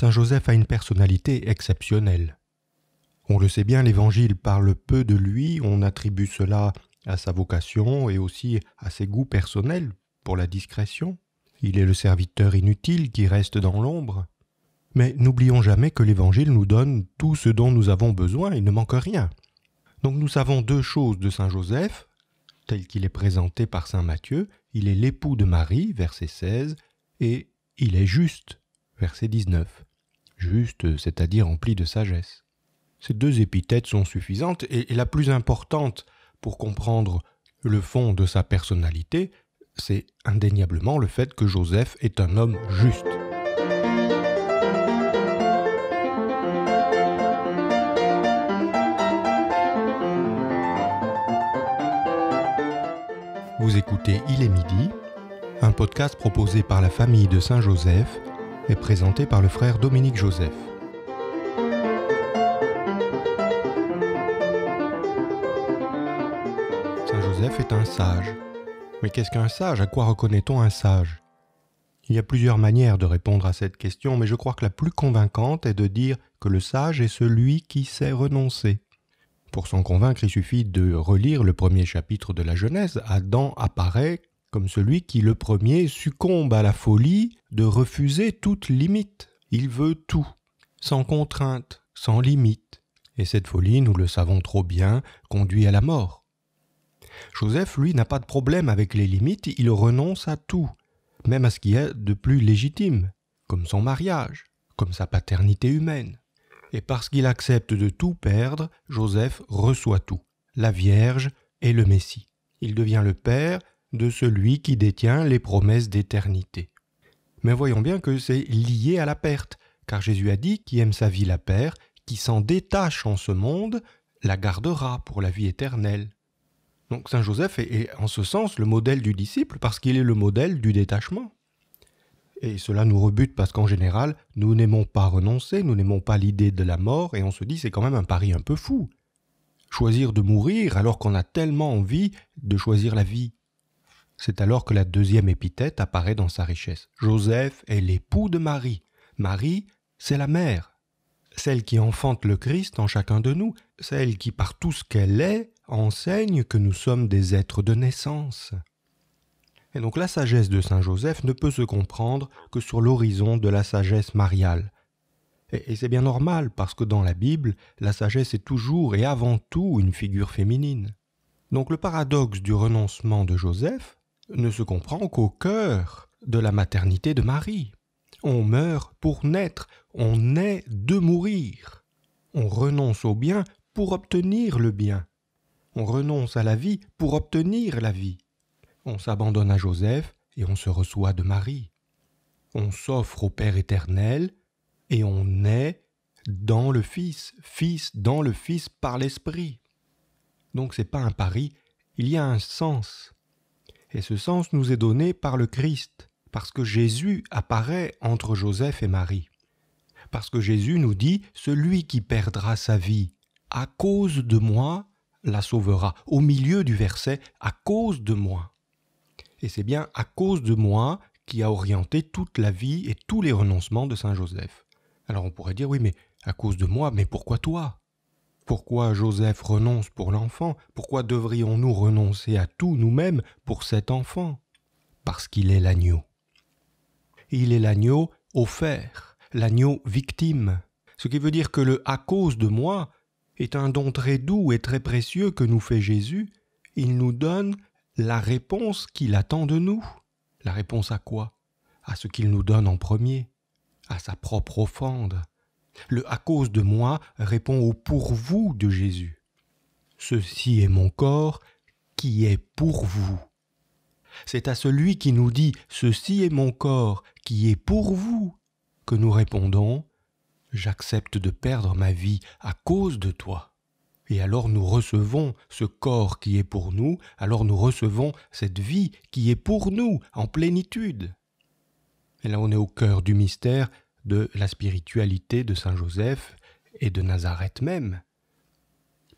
Saint Joseph a une personnalité exceptionnelle. On le sait bien, l'Évangile parle peu de lui, on attribue cela à sa vocation et aussi à ses goûts personnels pour la discrétion. Il est le serviteur inutile qui reste dans l'ombre. Mais n'oublions jamais que l'Évangile nous donne tout ce dont nous avons besoin, il ne manque rien. Donc nous savons deux choses de Saint Joseph, tel qu'il est présenté par Saint Matthieu, il est l'époux de Marie, verset 16, et il est juste, verset 19 juste, euh, c'est-à-dire rempli de sagesse. Ces deux épithètes sont suffisantes et, et la plus importante pour comprendre le fond de sa personnalité, c'est indéniablement le fait que Joseph est un homme juste. Vous écoutez Il est midi, un podcast proposé par la famille de Saint-Joseph est présenté par le frère Dominique Joseph. Saint Joseph est un sage. Mais qu'est-ce qu'un sage À quoi reconnaît-on un sage Il y a plusieurs manières de répondre à cette question, mais je crois que la plus convaincante est de dire que le sage est celui qui sait renoncer. Pour s'en convaincre, il suffit de relire le premier chapitre de la Genèse. Adam apparaît comme celui qui le premier succombe à la folie de refuser toute limite. Il veut tout, sans contrainte, sans limite. Et cette folie, nous le savons trop bien, conduit à la mort. Joseph, lui, n'a pas de problème avec les limites, il renonce à tout, même à ce qui est de plus légitime, comme son mariage, comme sa paternité humaine. Et parce qu'il accepte de tout perdre, Joseph reçoit tout, la Vierge et le Messie. Il devient le Père de celui qui détient les promesses d'éternité mais voyons bien que c'est lié à la perte, car Jésus a dit qui aime sa vie la perd, qui s'en détache en ce monde, la gardera pour la vie éternelle. Donc Saint Joseph est, en ce sens le modèle du disciple, parce qu'il est le modèle du détachement. Et cela nous rebute parce qu'en général, nous n'aimons pas renoncer, nous n'aimons pas l'idée de la mort, et on se dit c'est quand même un pari un peu fou. Choisir de mourir alors qu'on a tellement envie de choisir la vie. C'est alors que la deuxième épithète apparaît dans sa richesse. Joseph est l'époux de Marie. Marie, c'est la mère, celle qui enfante le Christ en chacun de nous, celle qui par tout ce qu'elle est enseigne que nous sommes des êtres de naissance. Et donc la sagesse de Saint Joseph ne peut se comprendre que sur l'horizon de la sagesse mariale. Et, c'est bien normal, parce que dans la Bible, la sagesse est toujours et avant tout une figure féminine. Donc le paradoxe du renoncement de Joseph, ne se comprend qu'au cœur de la maternité de Marie. On meurt pour naître, on naît de mourir. On renonce au bien pour obtenir le bien. On renonce à la vie pour obtenir la vie. On s'abandonne à Joseph et on se reçoit de Marie. On s'offre au Père éternel et on naît dans le Fils, Fils dans le Fils par l'Esprit. Donc c'est pas un pari, il y a un sens. Et ce sens nous est donné par le Christ, parce que Jésus apparaît entre Joseph et Marie. Parce que Jésus nous dit, celui qui perdra sa vie à cause de moi la sauvera. Au milieu du verset, à cause de moi. Et c'est bien à cause de moi qui a orienté toute la vie et tous les renoncements de Saint Joseph. Alors on pourrait dire, oui, mais à cause de moi, mais pourquoi toi pourquoi Joseph renonce pour l'enfant Pourquoi devrions-nous renoncer à tout nous-mêmes pour cet enfant Parce qu'il est l'agneau. Il est l'agneau offert, l'agneau victime. Ce qui veut dire que le à cause de moi est un don très doux et très précieux que nous fait Jésus. Il nous donne la réponse qu'il attend de nous. La réponse à quoi À ce qu'il nous donne en premier, à sa propre offrande, le à cause de moi répond au pour vous de Jésus. Ceci est mon corps qui est pour vous. C'est à celui qui nous dit Ceci est mon corps qui est pour vous que nous répondons J'accepte de perdre ma vie à cause de toi. Et alors nous recevons ce corps qui est pour nous, alors nous recevons cette vie qui est pour nous en plénitude. Et là on est au cœur du mystère de la spiritualité de Saint Joseph et de Nazareth même.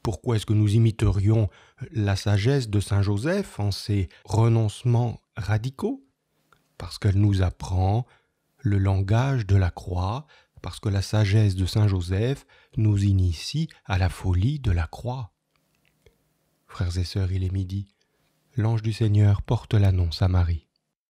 Pourquoi est-ce que nous imiterions la sagesse de Saint Joseph en ses renoncements radicaux Parce qu'elle nous apprend le langage de la croix, parce que la sagesse de Saint Joseph nous initie à la folie de la croix. Frères et sœurs, il est midi. L'ange du Seigneur porte l'annonce à Marie.